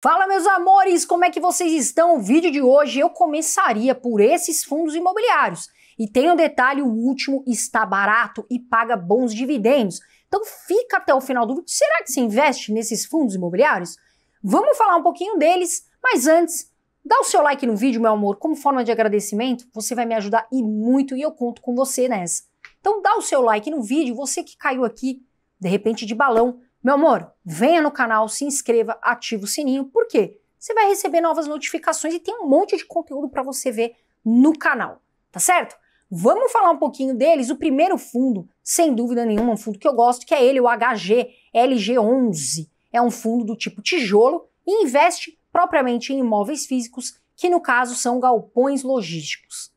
Fala meus amores, como é que vocês estão? O vídeo de hoje eu começaria por esses fundos imobiliários. E tem um detalhe, o último está barato e paga bons dividendos. Então fica até o final do vídeo. Será que se investe nesses fundos imobiliários? Vamos falar um pouquinho deles, mas antes, dá o seu like no vídeo, meu amor, como forma de agradecimento, você vai me ajudar e muito e eu conto com você nessa. Então dá o seu like no vídeo, você que caiu aqui de repente de balão, meu amor, venha no canal, se inscreva, ativa o sininho, porque Você vai receber novas notificações e tem um monte de conteúdo para você ver no canal, tá certo? Vamos falar um pouquinho deles. O primeiro fundo, sem dúvida nenhuma, um fundo que eu gosto, que é ele, o HG LG11. É um fundo do tipo tijolo e investe propriamente em imóveis físicos, que no caso são galpões logísticos.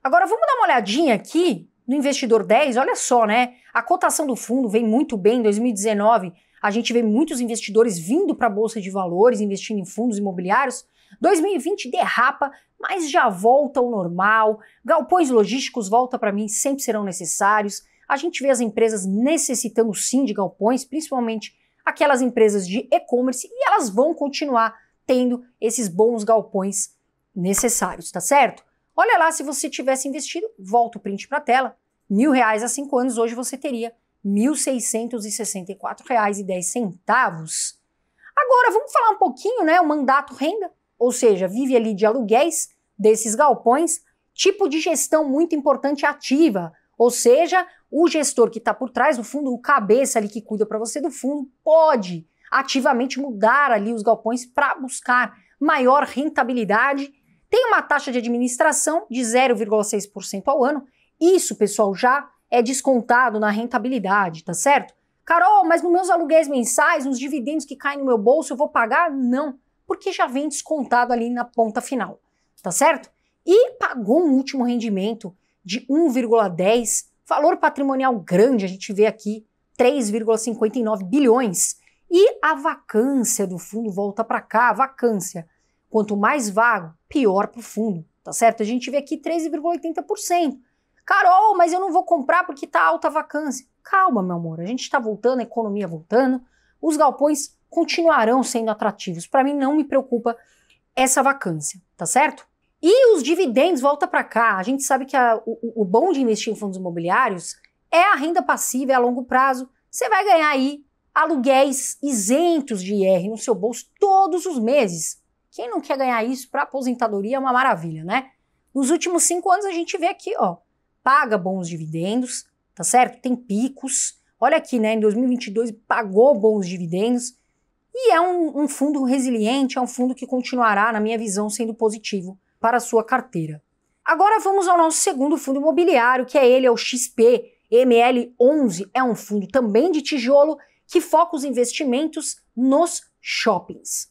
Agora vamos dar uma olhadinha aqui no investidor 10, olha só, né? A cotação do fundo vem muito bem em 2019, a gente vê muitos investidores vindo para a bolsa de valores, investindo em fundos imobiliários. 2020 derrapa, mas já volta ao normal. Galpões logísticos volta para mim sempre serão necessários. A gente vê as empresas necessitando sim de galpões, principalmente aquelas empresas de e-commerce, e elas vão continuar tendo esses bons galpões necessários, tá certo? Olha lá se você tivesse investido, volta o print para a tela, mil reais há cinco anos, hoje você teria R$ 1.664,10. Agora, vamos falar um pouquinho, né? O mandato renda, ou seja, vive ali de aluguéis desses galpões, tipo de gestão muito importante ativa, ou seja, o gestor que está por trás do fundo, o cabeça ali que cuida para você do fundo, pode ativamente mudar ali os galpões para buscar maior rentabilidade. Tem uma taxa de administração de 0,6% ao ano. Isso, pessoal, já é descontado na rentabilidade, tá certo? Carol, mas nos meus aluguéis mensais, nos dividendos que caem no meu bolso, eu vou pagar? Não, porque já vem descontado ali na ponta final, tá certo? E pagou um último rendimento de 1,10, valor patrimonial grande, a gente vê aqui 3,59 bilhões. E a vacância do fundo volta para cá, a vacância. Quanto mais vago, pior para o fundo, tá certo? A gente vê aqui 13,80%. Carol, mas eu não vou comprar porque está alta vacância. Calma, meu amor, a gente está voltando, a economia voltando, os galpões continuarão sendo atrativos. Para mim, não me preocupa essa vacância, tá certo? E os dividendos, volta para cá. A gente sabe que a, o, o bom de investir em fundos imobiliários é a renda passiva, é a longo prazo. Você vai ganhar aí aluguéis isentos de IR no seu bolso todos os meses. Quem não quer ganhar isso para aposentadoria é uma maravilha, né? Nos últimos cinco anos a gente vê aqui, ó, paga bons dividendos, tá certo? Tem picos. Olha aqui, né, em 2022 pagou bons dividendos e é um, um fundo resiliente, é um fundo que continuará, na minha visão, sendo positivo para a sua carteira. Agora vamos ao nosso segundo fundo imobiliário, que é ele, é o XP ML11. É um fundo também de tijolo que foca os investimentos nos shoppings.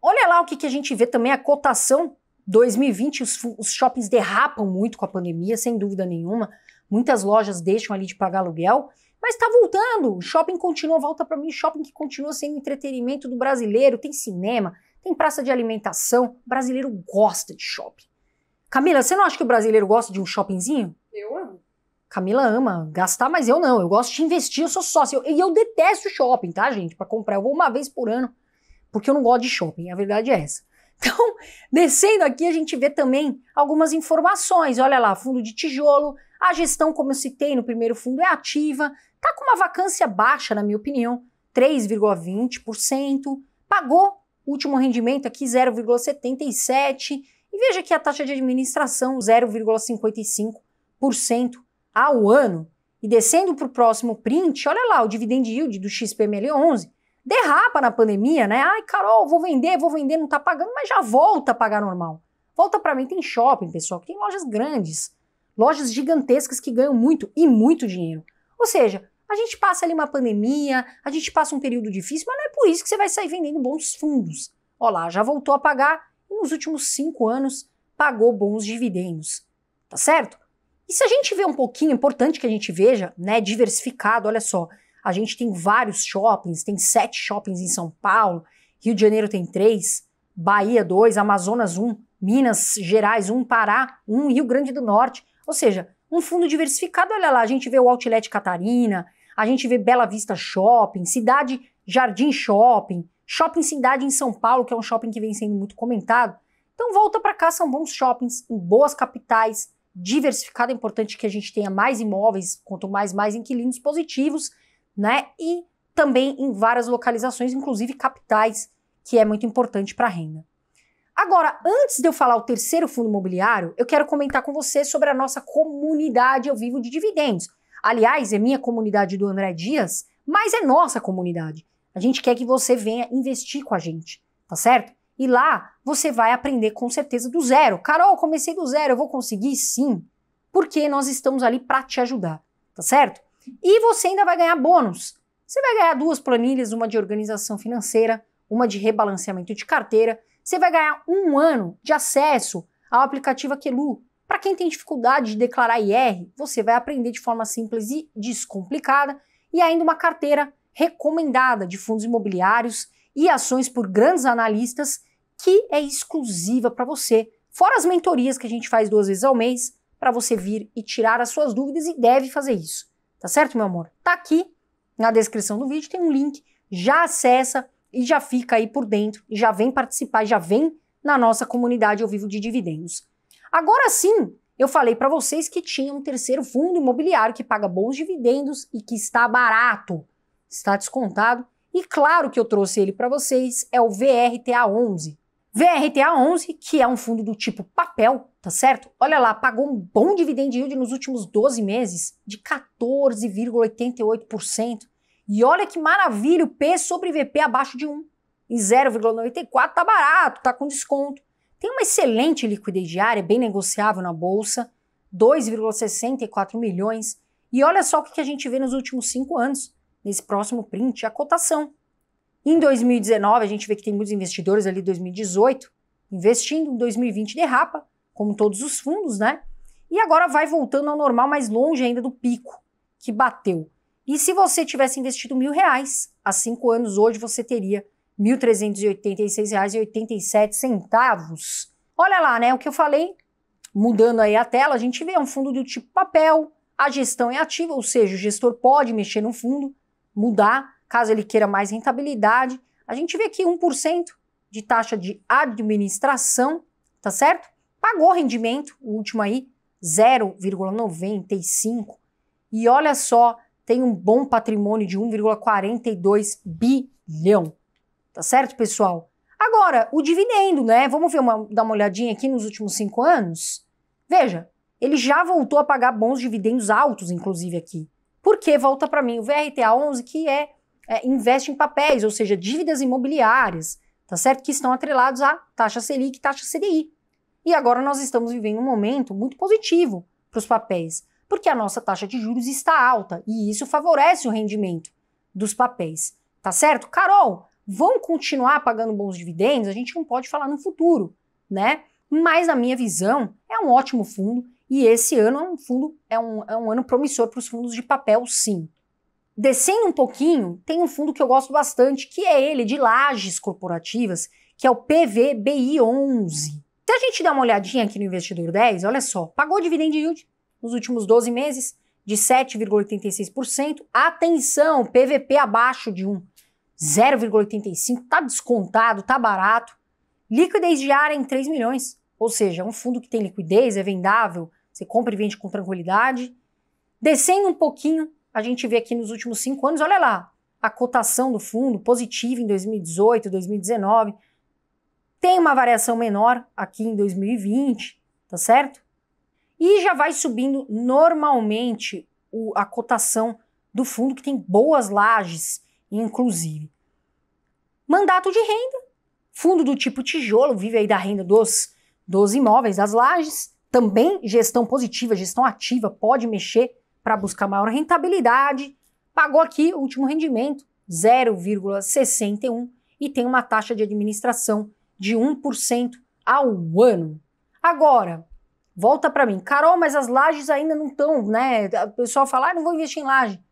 Olha lá o que, que a gente vê também, a cotação 2020, os, os shoppings derrapam muito com a pandemia, sem dúvida nenhuma. Muitas lojas deixam ali de pagar aluguel, mas está voltando. O shopping continua, volta para mim, shopping que continua sendo entretenimento do brasileiro. Tem cinema, tem praça de alimentação. O brasileiro gosta de shopping. Camila, você não acha que o brasileiro gosta de um shoppingzinho? Eu amo. Camila ama gastar, mas eu não. Eu gosto de investir, eu sou sócio. E eu, eu, detesto shopping, tá, gente? Para comprar, eu vou uma vez por ano, porque eu não gosto de shopping. A verdade é essa. Então, descendo aqui, a gente vê também algumas informações. Olha lá, fundo de tijolo, a gestão, como eu citei no primeiro fundo, é ativa, está com uma vacância baixa, na minha opinião, 3,20%, pagou último rendimento aqui 0,77%, e veja que a taxa de administração 0,55% ao ano. E descendo para o próximo print, olha lá, o dividend yield do XPML11 derrapa na pandemia, né? Ai, Carol, vou vender, vou vender, não tá pagando, mas já volta a pagar normal. Volta para mim, tem shopping, pessoal, tem lojas grandes, lojas gigantescas que ganham muito e muito dinheiro. Ou seja, a gente passa ali uma pandemia, a gente passa um período difícil, mas não é por isso que você vai sair vendendo bons fundos. Olá, já voltou a pagar e nos últimos cinco anos pagou bons dividendos. Tá certo? E se a gente vê um pouquinho, importante que a gente veja, né, diversificado, olha só. A gente tem vários shoppings, tem sete shoppings em São Paulo, Rio de Janeiro tem três, Bahia dois, Amazonas um, Minas Gerais um, Pará um, Rio Grande do Norte. Ou seja, um fundo diversificado, olha lá, a gente vê o Outlet Catarina, a gente vê Bela Vista Shopping, Cidade Jardim Shopping, Shopping Cidade em São Paulo, que é um shopping que vem sendo muito comentado. Então volta para cá, são bons shoppings, em boas capitais, diversificado, é importante que a gente tenha mais imóveis, quanto mais mais inquilinos positivos, né? E também em várias localizações, inclusive capitais, que é muito importante para a renda. Agora, antes de eu falar o terceiro fundo imobiliário, eu quero comentar com você sobre a nossa comunidade ao vivo de dividendos. Aliás, é minha comunidade do André Dias, mas é nossa comunidade. A gente quer que você venha investir com a gente, tá certo? E lá você vai aprender com certeza do zero. Carol, comecei do zero, eu vou conseguir? Sim, porque nós estamos ali para te ajudar, tá certo? E você ainda vai ganhar bônus. Você vai ganhar duas planilhas, uma de organização financeira, uma de rebalanceamento de carteira. Você vai ganhar um ano de acesso ao aplicativo Aquelu. Para quem tem dificuldade de declarar IR, você vai aprender de forma simples e descomplicada e ainda uma carteira recomendada de fundos imobiliários e ações por grandes analistas que é exclusiva para você, fora as mentorias que a gente faz duas vezes ao mês para você vir e tirar as suas dúvidas e deve fazer isso. Tá certo, meu amor? Tá aqui na descrição do vídeo, tem um link. Já acessa e já fica aí por dentro, e já vem participar, já vem na nossa comunidade ao vivo de dividendos. Agora sim, eu falei para vocês que tinha um terceiro fundo imobiliário que paga bons dividendos e que está barato, está descontado. E claro que eu trouxe ele para vocês, é o VRTA11. VRTA11, que é um fundo do tipo papel, tá certo? Olha lá, pagou um bom dividend yield nos últimos 12 meses de 14,88%. E olha que maravilha, o P sobre VP abaixo de 1. Em 0,94 tá barato, tá com desconto. Tem uma excelente liquidez diária, bem negociável na bolsa, 2,64 milhões. E olha só o que a gente vê nos últimos cinco anos, nesse próximo print, a cotação. Em 2019, a gente vê que tem muitos investidores ali, 2018, investindo, em 2020 derrapa, como todos os fundos, né? E agora vai voltando ao normal, mais longe ainda do pico que bateu. E se você tivesse investido mil reais há cinco anos, hoje você teria R$ 1.386,87. Olha lá, né? O que eu falei, mudando aí a tela, a gente vê é um fundo do tipo papel, a gestão é ativa, ou seja, o gestor pode mexer no fundo, mudar, caso ele queira mais rentabilidade. A gente vê aqui 1% de taxa de administração, tá certo? pagou rendimento, o último aí, 0,95. E olha só, tem um bom patrimônio de 1,42 bilhão. Tá certo, pessoal? Agora, o dividendo, né? Vamos ver uma, dar uma olhadinha aqui nos últimos cinco anos? Veja, ele já voltou a pagar bons dividendos altos, inclusive aqui. Por que? volta para mim o VRTA11, que é, é investe em papéis, ou seja, dívidas imobiliárias, tá certo? Que estão atrelados à taxa Selic e taxa CDI. E agora nós estamos vivendo um momento muito positivo para os papéis, porque a nossa taxa de juros está alta e isso favorece o rendimento dos papéis. Tá certo? Carol, vão continuar pagando bons dividendos? A gente não pode falar no futuro, né? Mas, na minha visão, é um ótimo fundo e esse ano é um fundo é um, é um ano promissor para os fundos de papel, sim. Descendo um pouquinho, tem um fundo que eu gosto bastante, que é ele de lajes corporativas, que é o PVBI11. Se a gente der uma olhadinha aqui no investidor 10, olha só, pagou dividend yield nos últimos 12 meses de 7,86%. Atenção, PVP abaixo de 1, 0,85, tá descontado, tá barato. Liquidez diária em 3 milhões, ou seja, um fundo que tem liquidez, é vendável, você compra e vende com tranquilidade. Descendo um pouquinho, a gente vê aqui nos últimos 5 anos, olha lá, a cotação do fundo positiva em 2018, 2019, tem uma variação menor aqui em 2020, tá certo? E já vai subindo normalmente o, a cotação do fundo, que tem boas lajes, inclusive. Mandato de renda, fundo do tipo tijolo, vive aí da renda dos, dos imóveis, das lajes. Também gestão positiva, gestão ativa, pode mexer para buscar maior rentabilidade. Pagou aqui o último rendimento, 0,61, e tem uma taxa de administração de 1% ao ano. Agora, volta para mim. Carol, mas as lajes ainda não estão, né? O pessoal fala, ah, não vou investir em laje.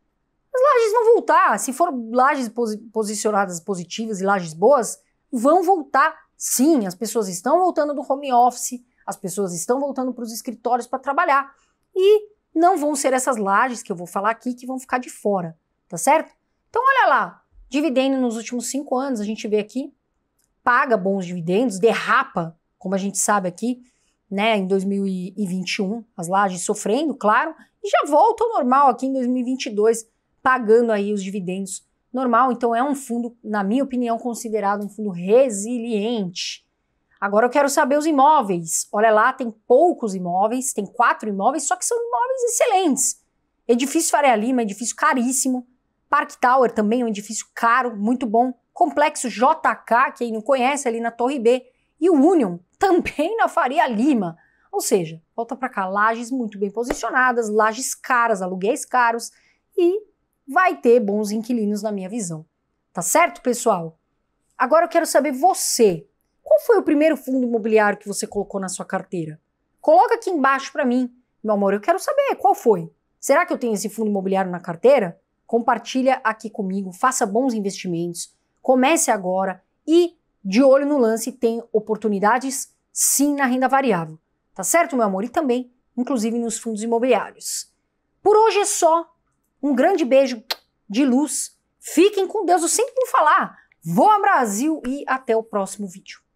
As lajes vão voltar. Se for lajes posi posicionadas positivas e lajes boas, vão voltar. Sim, as pessoas estão voltando do home office, as pessoas estão voltando para os escritórios para trabalhar. E não vão ser essas lajes que eu vou falar aqui que vão ficar de fora, tá certo? Então olha lá, dividendo nos últimos cinco anos, a gente vê aqui paga bons dividendos, derrapa, como a gente sabe aqui, né, em 2021, as lajes sofrendo, claro, e já volta ao normal aqui em 2022, pagando aí os dividendos normal. Então é um fundo, na minha opinião, considerado um fundo resiliente. Agora eu quero saber os imóveis. Olha lá, tem poucos imóveis, tem quatro imóveis, só que são imóveis excelentes. Edifício Faria Lima, edifício caríssimo. Park Tower também é um edifício caro, muito bom. Complexo JK, quem não conhece, ali na Torre B, e o Union, também na Faria Lima. Ou seja, volta para cá, lajes muito bem posicionadas, lajes caras, aluguéis caros e vai ter bons inquilinos na minha visão. Tá certo, pessoal? Agora eu quero saber você. Qual foi o primeiro fundo imobiliário que você colocou na sua carteira? Coloca aqui embaixo para mim. Meu amor, eu quero saber qual foi. Será que eu tenho esse fundo imobiliário na carteira? Compartilha aqui comigo, faça bons investimentos comece agora e de olho no lance tem oportunidades sim na renda variável. Tá certo, meu amor? E também, inclusive, nos fundos imobiliários. Por hoje é só. Um grande beijo de luz. Fiquem com Deus. Eu sempre vou falar. Voa Brasil e até o próximo vídeo.